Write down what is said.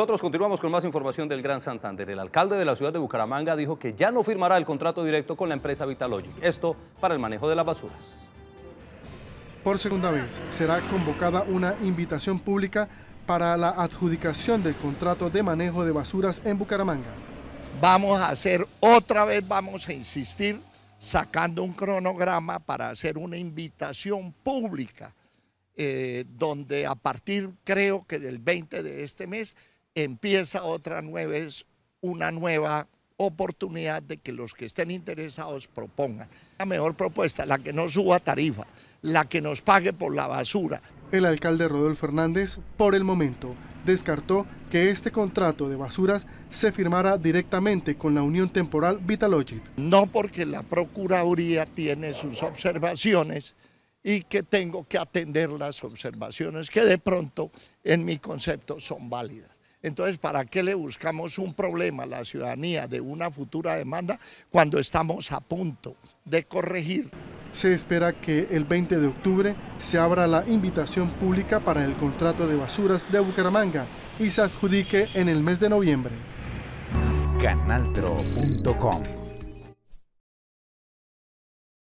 Nosotros continuamos con más información del Gran Santander. El alcalde de la ciudad de Bucaramanga dijo que ya no firmará el contrato directo con la empresa Vitalogic, esto para el manejo de las basuras. Por segunda vez será convocada una invitación pública para la adjudicación del contrato de manejo de basuras en Bucaramanga. Vamos a hacer otra vez, vamos a insistir, sacando un cronograma para hacer una invitación pública, eh, donde a partir creo que del 20 de este mes empieza otra nueva, es una nueva oportunidad de que los que estén interesados propongan. La mejor propuesta, la que no suba tarifa, la que nos pague por la basura. El alcalde Rodolfo Fernández, por el momento, descartó que este contrato de basuras se firmara directamente con la Unión Temporal Vitalogit. No porque la Procuraduría tiene sus observaciones y que tengo que atender las observaciones que de pronto en mi concepto son válidas. Entonces, ¿para qué le buscamos un problema a la ciudadanía de una futura demanda cuando estamos a punto de corregir? Se espera que el 20 de octubre se abra la invitación pública para el contrato de basuras de Bucaramanga y se adjudique en el mes de noviembre. Canaltro.com